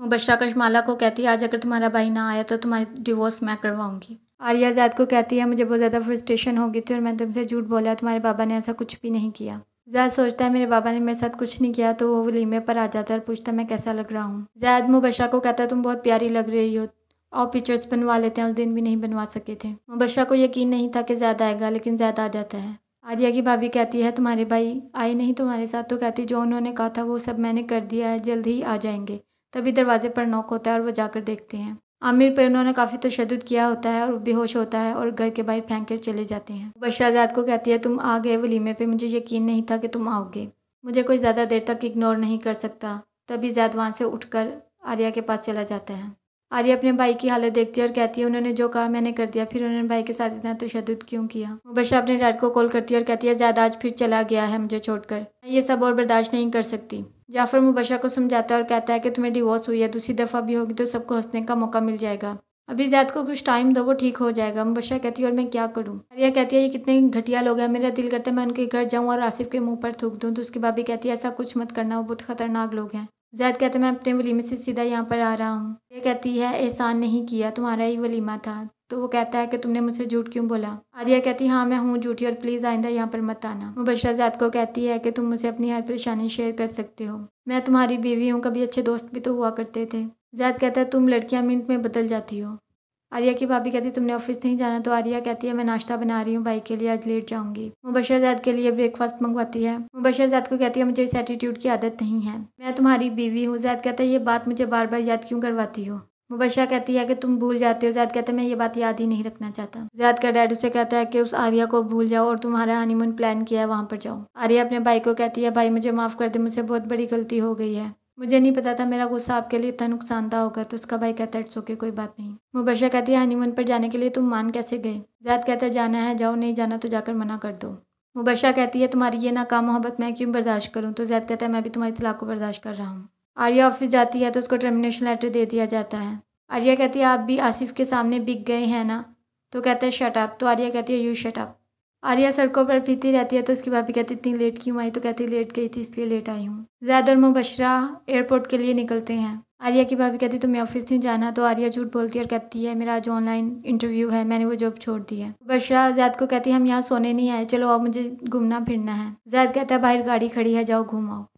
मुबशरा कशमाला को कहती है आज अगर तुम्हारा भाई ना आया तो तुम्हारी डिवोर्स मैं करवाऊंगी आर्या आज़ाद को कहती है मुझे बहुत ज़्यादा फ्रस्ट्रेशन हो गई थी और मैं तुमसे झूठ बोला तुम्हारे बाबा ने ऐसा कुछ भी नहीं किया जैद सोचता है मेरे बाबा ने मेरे साथ कुछ नहीं किया तो वो लीमे पर आ जाता है और पूछता मैं कैसा लग रहा हूँ जैद मुबशरा को कहता है तुम बहुत प्यारी लग रही हो और पिक्चर्स बनवा लेते हैं उस दिन भी नहीं बनवा सके थे मुबशरा को यकीन नहीं था कि ज़्यादा आएगा लेकिन ज़्यादा आ जाता है आर्या की भाभी कहती है तुम्हारे भाई आए नहीं तुम्हारे साथ तो कहती जो उन्होंने कहा था वो सब मैंने कर दिया है जल्द ही आ जाएंगे तभी दरवाजे पर नोक होता है और वो जाकर देखते हैं आमिर पर उन्होंने काफ़ी तशद किया होता है और बेहोश होता है और घर के बाहर फेंक कर चले जाते हैं बशराजाद को कहती है तुम आ गए वलीमे पे मुझे यकीन नहीं था कि तुम आओगे मुझे कोई ज़्यादा देर तक इग्नोर नहीं कर सकता तभी जैद वहाँ से उठकर आर्या के पास चला जाता है आर्या अपने भाई की हालत देखती है और कहती है उन्होंने जो कहा मैंने कर दिया फिर उन्होंने भाई के साथ इतना तशद क्यों किया मुबशा अपने डैड को कॉल करती है और कहती है जैद आज फिर चला गया है मुझे छोड़कर मैं ये सब और बर्दाश्त नहीं कर सकती जाफ़र मुबशा को समझाता है और कहता है कि तुम्हें डिवोर्स हुई है दूसरी दफ़ा भी होगी तो सबको हंसने का मौका मिल जाएगा अभी जैद को कुछ टाइम दो वो ठीक हो जाएगा मुबशा कहती है और मैं क्या करूँ आर्या कहती है ये कितने घटिया लोग हैं मेरा दिल करता है मैं उनके घर जाऊँ और आसिफ के मुँह पर थूक दूँ तो उसकी भाभी कहती है ऐसा कुछ मत करना वो बहुत खतरनाक लोग हैं जैद कहते हैं मैं अपने वलीमे से सीधा यहाँ पर आ रहा हूँ ये कहती है एहसान नहीं किया तुम्हारा ही वलीमा था तो वो कहता है कि तुमने मुझसे झूठ क्यों बोला आदिया कहती हाँ मैं हूँ झूठी और प्लीज़ आइंदा यहाँ पर मत आना मुबशरा जैद को कहती है कि तुम मुझे अपनी हर परेशानी शेयर कर सकते हो मैं तुम्हारी बीवी हूँ कभी अच्छे दोस्त भी तो हुआ करते थे जैद कहता है तुम लड़कियाँ मिनट में बदल जाती हो आर्या की भाभी कहती तुमने ऑफिस नहीं जाना तो आर्या कहती है मैं नाश्ता बना रही हूँ भाई के लिए आज लेट जाऊंगी मुबशर जैद के लिए ब्रेकफास्ट मंगवाती है मुबशर जैद को कहती है मुझे इस एटीट्यूड की आदत नहीं है मैं तुम्हारी बीवी हूँ जैद कहता है ये बात मुझे बार बार याद क्यों करवाती हो मुबशा कहती है कि तुम भूल जाते हो जैद कहते हैं मैं ये बात याद ही नहीं रखना चाहता जैद का डैड उसे कहता है कि उस आर्या को भूल जाओ और तुम्हारा हनीमून प्लान किया है वहाँ पर जाओ आर्या अपने भाई को कहती है भाई मुझे माफ़ कर दे मुझसे बहुत बड़ी गलती हो गई है मुझे नहीं पता था मेरा गुस्सा आपके लिए इतना नुकसानदा होगा तो उसका भाई कहता है इट्स ओके कोई बात नहीं मुबशा कहती है हनीमून पर जाने के लिए तुम मान कैसे गए जैद कहते हैं जाना है जाओ नहीं जाना तो जाकर मना कर दो मुबशा कहती है तुम्हारी ये नाकाम मोहब्बत मैं क्यों बर्दाश्त करूँ तो जैद कहता है मैं भी तुम्हारी तलाक को बर्दाश्त कर रहा हूँ आर्या ऑफिस जाती है तो उसको टर्मिनेशन लेटर दे दिया जाता है आर्या कहती है आप भी आसिफ के सामने बिक गए हैं ना तो कहते हैं शट अप तो आर्या कहती है यू शट अप आर्या सड़कों पर पीती रहती है तो उसकी भाभी कहती इतनी लेट क्यों आई तो कहती लेट गई थी इसलिए लेट आई हूँ जैद और मुबशरा एयरपोर्ट के लिए निकलते हैं आर्या की भाभी कहती तुम्हें ऑफिस नहीं जाना तो आर्या झूठ बोलती है और कहती है मेरा आज ऑनलाइन इंटरव्यू है मैंने वो जॉब छोड़ दी है बशरा जैद को कहती है हम यहाँ सोने नहीं आए चलो आओ मुझे घूमना फिरना है जैद कहता है बाहर गाड़ी खड़ी है जाओ घूमाओ